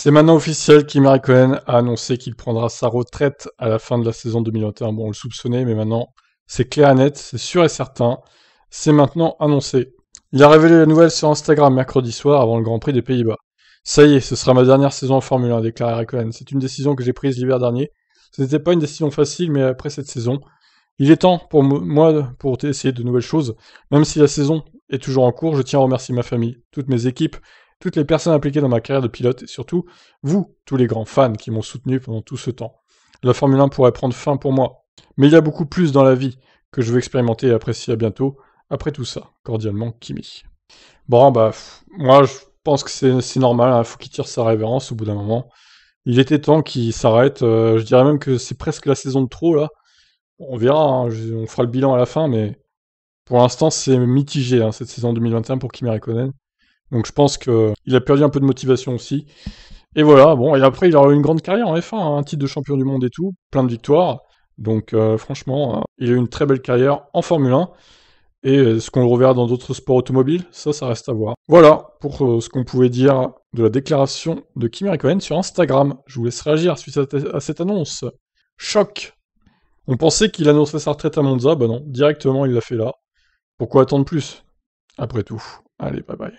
C'est maintenant officiel qu'Imari Cohen a annoncé qu'il prendra sa retraite à la fin de la saison 2021. Bon, on le soupçonnait, mais maintenant, c'est clair et net, c'est sûr et certain. C'est maintenant annoncé. Il a révélé la nouvelle sur Instagram mercredi soir avant le Grand Prix des Pays-Bas. Ça y est, ce sera ma dernière saison en Formule 1, déclaré Cohen. C'est une décision que j'ai prise l'hiver dernier. Ce n'était pas une décision facile, mais après cette saison, il est temps pour moi pour essayer de nouvelles choses. Même si la saison est toujours en cours, je tiens à remercier ma famille, toutes mes équipes toutes les personnes impliquées dans ma carrière de pilote et surtout vous, tous les grands fans qui m'ont soutenu pendant tout ce temps. La Formule 1 pourrait prendre fin pour moi, mais il y a beaucoup plus dans la vie que je veux expérimenter et apprécier à bientôt. Après tout ça, cordialement, Kimi. Bon, bah, moi, je pense que c'est normal, il hein, faut qu'il tire sa révérence au bout d'un moment. Il était temps qu'il s'arrête, euh, je dirais même que c'est presque la saison de trop, là. On verra, hein, on fera le bilan à la fin, mais pour l'instant, c'est mitigé, hein, cette saison 2021 pour Kimi Räikkönen. Donc je pense qu'il a perdu un peu de motivation aussi. Et voilà, bon, et après il aura eu une grande carrière en F1, hein, un titre de champion du monde et tout, plein de victoires. Donc euh, franchement, hein, il a eu une très belle carrière en Formule 1. Et euh, ce qu'on le reverra dans d'autres sports automobiles Ça, ça reste à voir. Voilà pour euh, ce qu'on pouvait dire de la déclaration de Kimi Räikkönen sur Instagram. Je vous laisse réagir suite à, cette annonce. Choc On pensait qu'il annoncerait sa retraite à Monza, bah ben non, directement il l'a fait là. Pourquoi attendre plus Après tout, allez, bye bye.